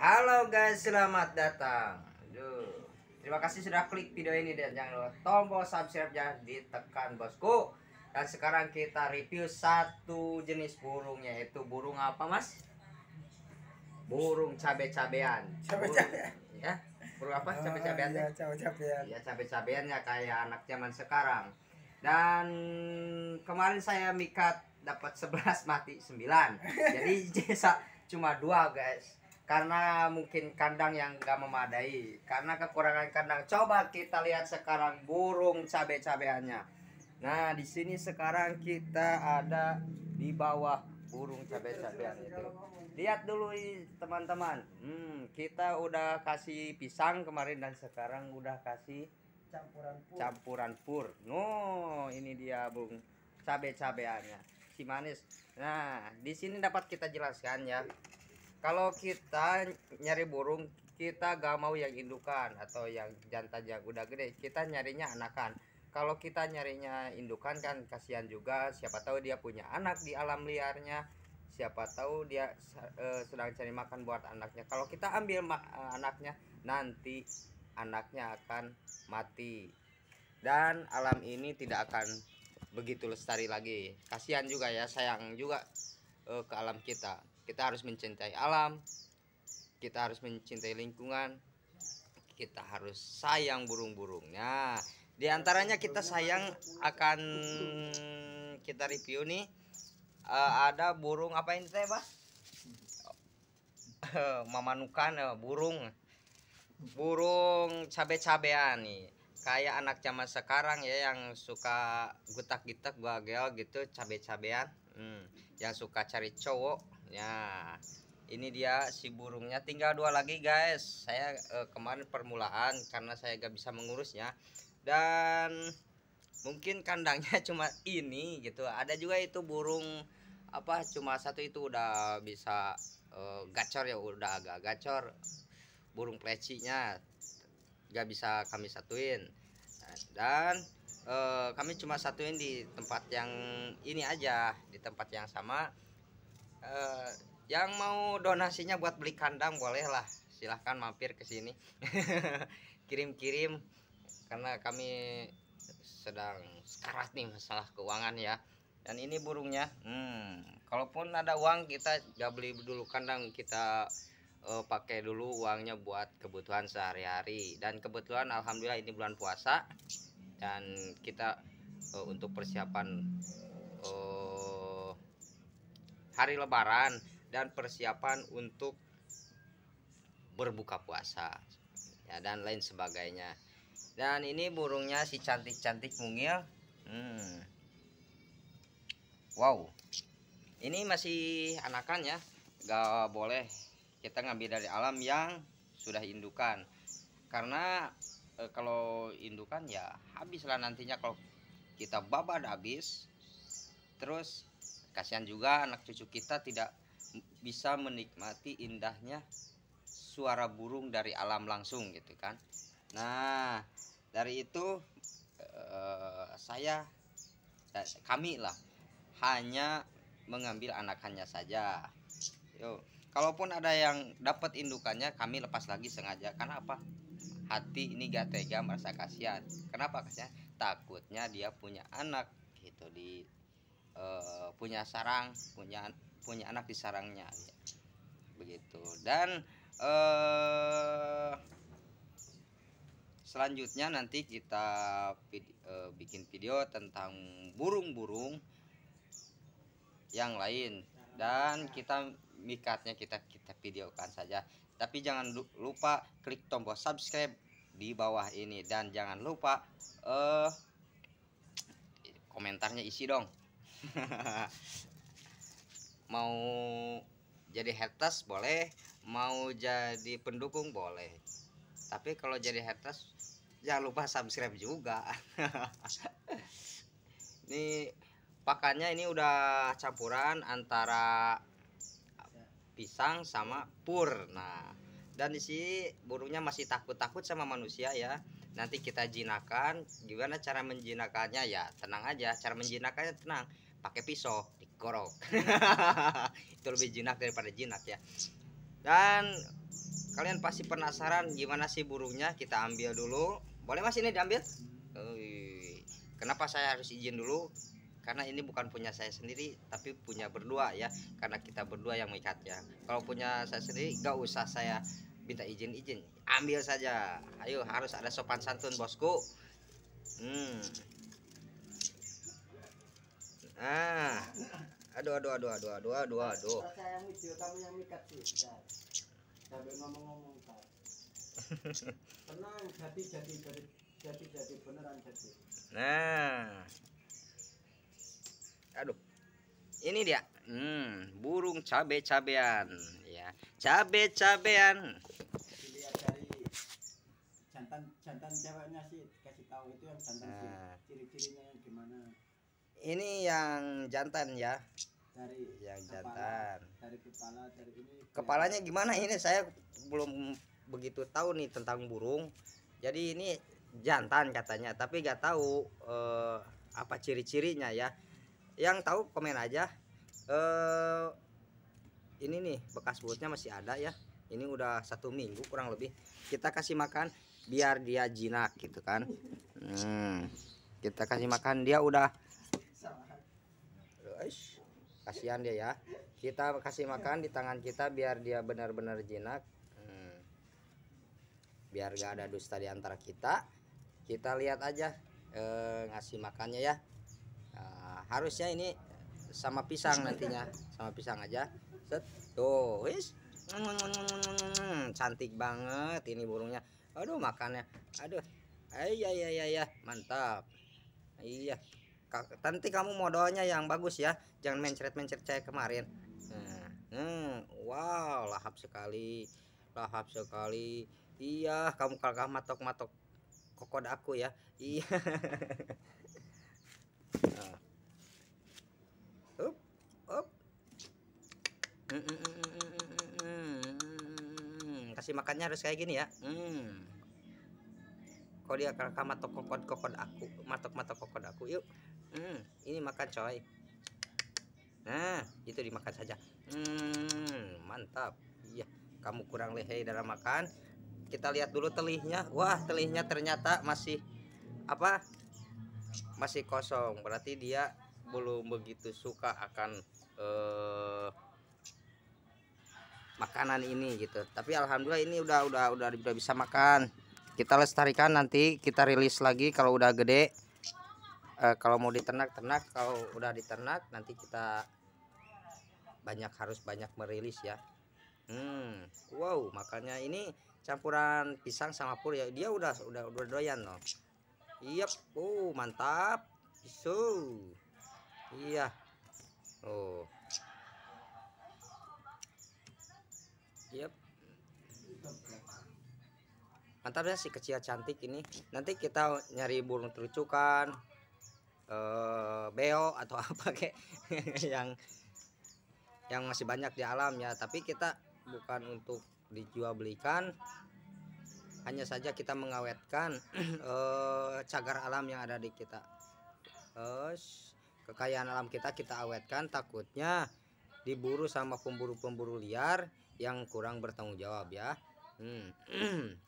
Halo guys, selamat datang. Aduh. Terima kasih sudah klik video ini dan jangan lupa tombol subscribe jangan ya, ditekan bosku. Dan sekarang kita review satu jenis burung yaitu burung apa mas? Burung cabe-cabean. Cabe-cabean. Ya, burung apa? Oh, cabe-cabean. Iya, ya, cabe-cabean. Ya, cabe-cabean ya kayak anak zaman sekarang. Dan kemarin saya mikat dapat 11 mati 9. Jadi cuma dua guys karena mungkin kandang yang gak memadai karena kekurangan kandang coba kita lihat sekarang burung cabai-cabeannya nah di sini sekarang kita ada di bawah burung cabai-cabean itu lihat dulu teman-teman hmm, kita udah kasih pisang kemarin dan sekarang udah kasih campuran pur campuran pur no ini dia bung cabai-cabeannya si manis nah di sini dapat kita jelaskan ya kalau kita nyari burung kita gak mau yang indukan atau yang jantan yang udah gede kita nyarinya anakan kalau kita nyarinya indukan kan kasihan juga siapa tahu dia punya anak di alam liarnya siapa tahu dia uh, sedang cari makan buat anaknya kalau kita ambil uh, anaknya nanti anaknya akan mati dan alam ini tidak akan begitu lestari lagi kasihan juga ya sayang juga uh, ke alam kita kita harus mencintai alam kita harus mencintai lingkungan kita harus sayang burung-burungnya di antaranya kita sayang akan kita review nih uh, ada burung apa ini teh bah eh, mamanukan uh, burung burung cabe-cabean nih kayak anak zaman sekarang ya yang suka gutak-gitak bagel gitu cabe-cabean hmm, yang suka cari cowok Ya, ini dia si burungnya. Tinggal dua lagi guys. Saya eh, kemarin permulaan karena saya gak bisa mengurusnya. Dan mungkin kandangnya cuma ini gitu. Ada juga itu burung apa cuma satu itu udah bisa eh, gacor ya udah agak gacor burung plecinya gak bisa kami satuin nah, dan eh, kami cuma satuin di tempat yang ini aja di tempat yang sama Eh, yang mau donasinya buat beli kandang boleh lah silahkan mampir ke sini kirim-kirim karena kami sedang sekarat nih masalah keuangan ya dan ini burungnya hmm kalaupun ada uang kita gak beli dulu kandang kita uh, pakai dulu uangnya buat kebutuhan sehari-hari dan kebetulan alhamdulillah ini bulan puasa dan kita uh, untuk persiapan uh, hari lebaran dan persiapan untuk berbuka puasa ya, dan lain sebagainya dan ini burungnya si cantik-cantik mungil hmm. wow ini masih anakan ya gak boleh kita ngambil dari alam yang sudah indukan karena e, kalau indukan ya habislah nantinya kalau kita babat habis terus kasihan juga anak cucu kita tidak bisa menikmati indahnya suara burung dari alam langsung gitu kan nah dari itu eh, saya eh, kami lah hanya mengambil anakannya saja yuk kalaupun ada yang dapat indukannya kami lepas lagi sengaja karena apa hati ini gak tega merasa kasihan kenapa kasihan takutnya dia punya anak gitu di Eh, punya sarang punya punya anak di sarangnya ya. begitu dan eh, selanjutnya nanti kita vid, e, bikin video tentang burung-burung yang lain dan kita mikatnya kita kita videokan saja tapi jangan lupa klik tombol subscribe di bawah ini dan jangan lupa uh, komentarnya isi dong mau jadi haters boleh mau jadi pendukung boleh tapi kalau jadi haters jangan lupa subscribe juga ini pakannya ini udah campuran antara pisang sama pur nah dan di sini burungnya masih takut-takut sama manusia ya nanti kita jinakan gimana cara menjinakannya ya tenang aja cara menjinakannya tenang pakai pisau digorok itu lebih jinak daripada jinak ya dan kalian pasti penasaran gimana sih burungnya kita ambil dulu boleh mas ini diambil kenapa saya harus izin dulu karena ini bukan punya saya sendiri tapi punya berdua ya karena kita berdua yang mengikat ya kalau punya saya sendiri gak usah saya minta izin-izin ambil saja ayo harus ada sopan santun bosku hmm Ah. Aduh aduh aduh aduh aduh aduh aduh. Saya yang video kamu yang mikat sih. Sambil ngomong-ngomong Tenang jadi jadi jadi jadi jadi beneran jadi. Nah. Aduh. Ini dia. Hmm, burung cabe-cabean ya. Cabe-cabean. Dilihat dari jantan jantan ceweknya sih kasih tahu itu yang jantan nah. ciri-cirinya yang ini yang jantan ya dari yang jantan dari kepala dari ini kepalanya gimana ini saya belum begitu tahu nih tentang burung jadi ini jantan katanya tapi nggak tahu eh, apa ciri-cirinya ya yang tahu komen aja eh, ini nih bekas bulutnya masih ada ya ini udah satu minggu kurang lebih kita kasih makan biar dia jinak gitu kan hmm, kita kasih makan dia udah Ish, kasihan dia ya kita kasih makan di tangan kita biar dia benar-benar jinak hmm. biar gak ada dusta di antara kita kita lihat aja e, ngasih makannya ya e, harusnya ini sama pisang nantinya sama pisang aja set tuh wis cantik banget ini burungnya aduh makannya aduh ayah ayah ayah mantap iya nanti kamu modalnya yang bagus ya jangan mencret-mencret saya kemarin nah, hmm, wow lahap sekali lahap sekali iya kamu kalah matok-matok kokod aku ya iya ah. up up hmm, hmm, hmm, kasih makannya harus kayak gini ya hmm kau dia akan matok kokod kokod aku matok matok kokod aku yuk Hmm, ini makan coy. Nah, itu dimakan saja. Hmm, mantap. Iya, kamu kurang lehe dalam makan. Kita lihat dulu telihnya. Wah, telihnya ternyata masih apa? Masih kosong. Berarti dia belum begitu suka akan eh, makanan ini gitu. Tapi alhamdulillah ini udah udah udah udah bisa makan. Kita lestarikan nanti kita rilis lagi kalau udah gede eh, kalau mau diternak ternak kalau udah diternak nanti kita banyak harus banyak merilis ya hmm wow makanya ini campuran pisang sama pur ya dia udah udah udah doyan loh iya yep. oh mantap so iya oh yep mantapnya si kecil cantik ini nanti kita nyari burung terucukan uh, beo atau apa kayak yang yang masih banyak di alam ya tapi kita bukan untuk dijual belikan hanya saja kita mengawetkan uh, cagar alam yang ada di kita uh, kekayaan alam kita kita awetkan takutnya diburu sama pemburu-pemburu liar yang kurang bertanggung jawab ya hmm.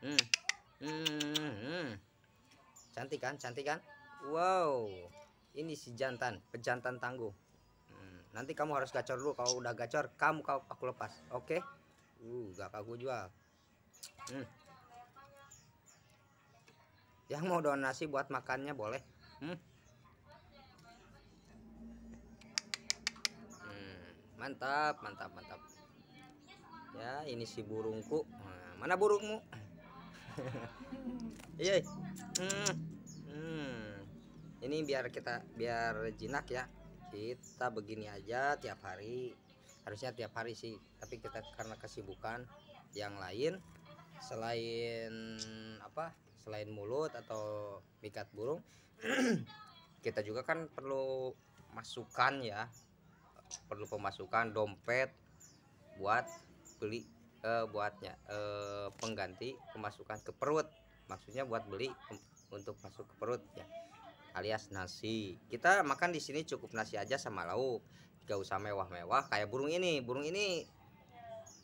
Hmm. hmm. Hmm. Hmm. cantik kan cantik kan Wow, ini si jantan, pejantan tangguh. Hmm, nanti kamu harus gacor dulu. Kalau udah gacor, kamu kau aku lepas. Oke? Okay? Uh, gak aku jual. Hmm. Yang mau donasi buat makannya boleh. Hmm. hmm. Mantap, mantap, mantap. Ya, ini si burungku. Nah, mana burungmu? Iya. hmm ini biar kita biar jinak ya kita begini aja tiap hari harusnya tiap hari sih tapi kita karena kesibukan yang lain selain apa selain mulut atau mikat burung kita juga kan perlu masukan ya perlu pemasukan dompet buat beli eh, buatnya eh, pengganti pemasukan ke perut maksudnya buat beli untuk masuk ke perut ya alias nasi. Kita makan di sini cukup nasi aja sama lauk. Gak usah mewah-mewah kayak burung ini. Burung ini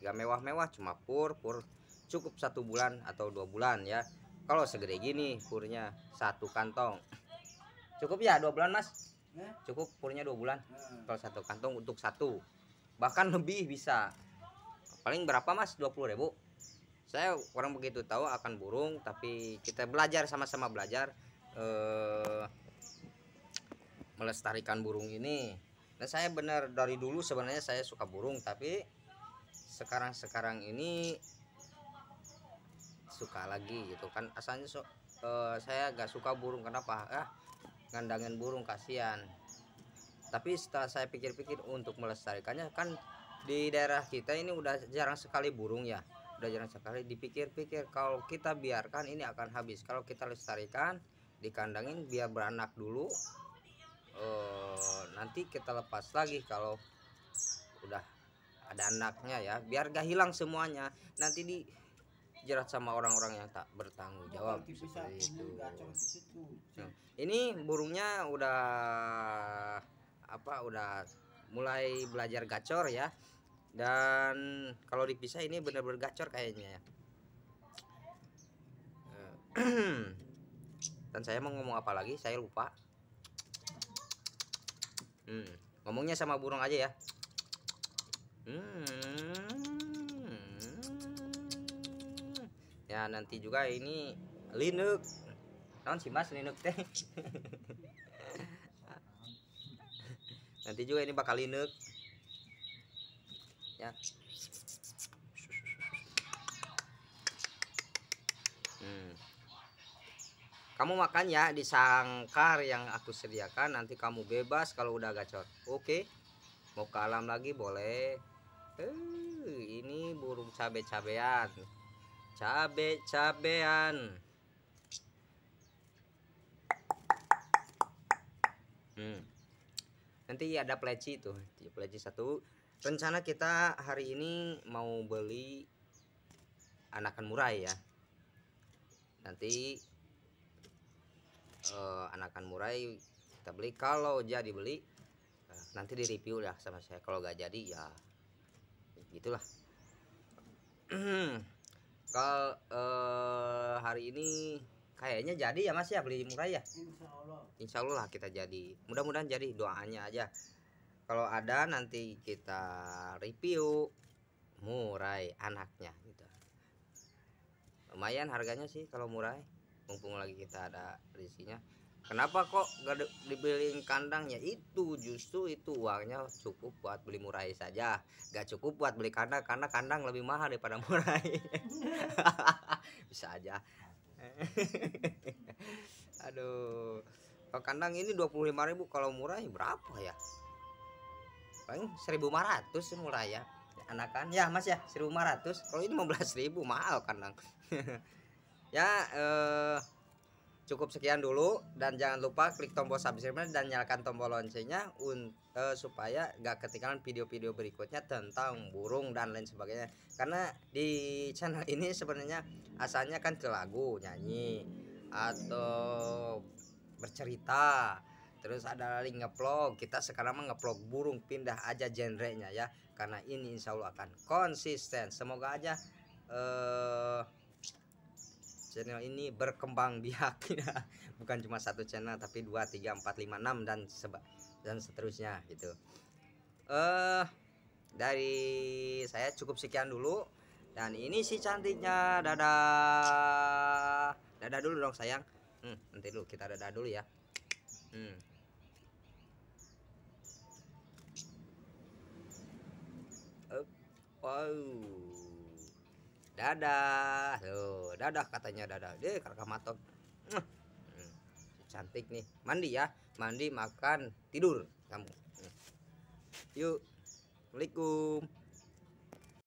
gak mewah-mewah cuma pur pur cukup satu bulan atau dua bulan ya. Kalau segede gini purnya satu kantong. Cukup ya dua bulan mas? Ya? Cukup purnya dua bulan. Hmm. Kalau satu kantong untuk satu. Bahkan lebih bisa. Paling berapa mas? 20 ribu. Saya orang begitu tahu akan burung tapi kita belajar sama-sama belajar Eh, melestarikan burung ini nah saya benar dari dulu sebenarnya saya suka burung tapi sekarang-sekarang ini suka lagi gitu kan asalnya so, eh, saya gak suka burung kenapa ah ngandangin burung kasihan tapi setelah saya pikir-pikir untuk melestarikannya kan di daerah kita ini udah jarang sekali burung ya udah jarang sekali dipikir-pikir kalau kita biarkan ini akan habis kalau kita lestarikan dikandangin biar beranak dulu e, nanti kita lepas lagi kalau udah ada anaknya ya biar gak hilang semuanya nanti di jerat sama orang-orang yang tak bertanggung jawab hmm. ini burungnya udah apa udah mulai belajar gacor ya. Dan kalau dipisah ini benar-benar gacor kayaknya ya. Eh, dan saya mau ngomong apa lagi saya lupa hmm ngomongnya sama burung aja ya hmm ya nanti juga ini Linux non si mas Linux teh nanti juga ini bakal Linux ya Kamu makan ya di sangkar yang aku sediakan. Nanti kamu bebas kalau udah gacor. Oke. Mau ke alam lagi boleh. Eh, ini burung cabe-cabean. Cabe-cabean. Hmm. Nanti ada pleci tuh. Pleci satu. Rencana kita hari ini mau beli anakan murai ya. Nanti uh, anakan murai kita beli kalau jadi beli uh, nanti di review lah sama saya kalau gak jadi ya gitulah kalau uh, eh, hari ini kayaknya jadi ya mas ya beli murai ya insya Allah, insya Allah kita jadi mudah-mudahan jadi doanya aja kalau ada nanti kita review murai anaknya gitu lumayan harganya sih kalau murai mumpung lagi kita ada risinya kenapa kok gak dibeliin kandangnya? itu justru itu uangnya cukup buat beli murai saja gak cukup buat beli kandang karena kandang lebih mahal daripada murai bisa aja aduh kalau kandang ini ribu, kalau murai berapa ya paling 1.500 murai ya anakan ya mas ya 1.500 kalau ini 15.000 mahal kandang ya eh, cukup sekian dulu dan jangan lupa klik tombol subscribe dan nyalakan tombol loncengnya eh, supaya gak ketinggalan video-video berikutnya tentang burung dan lain sebagainya karena di channel ini sebenarnya asalnya kan ke lagu nyanyi atau bercerita terus ada lagi ngevlog kita sekarang mah burung pindah aja genre-nya ya karena ini insya Allah akan konsisten semoga aja eh channel ini berkembang biak ya. bukan cuma satu channel tapi dua, tiga, empat, lima, enam dan seba dan seterusnya gitu eh uh, dari saya cukup sekian dulu dan ini si cantiknya dadah dadah dulu dong sayang hmm, nanti dulu kita dadah dulu ya hmm. Oh, dadah tuh dadah katanya dadah deh karkamaton matok hmm, cantik nih mandi ya mandi makan tidur kamu hmm. yuk assalamualaikum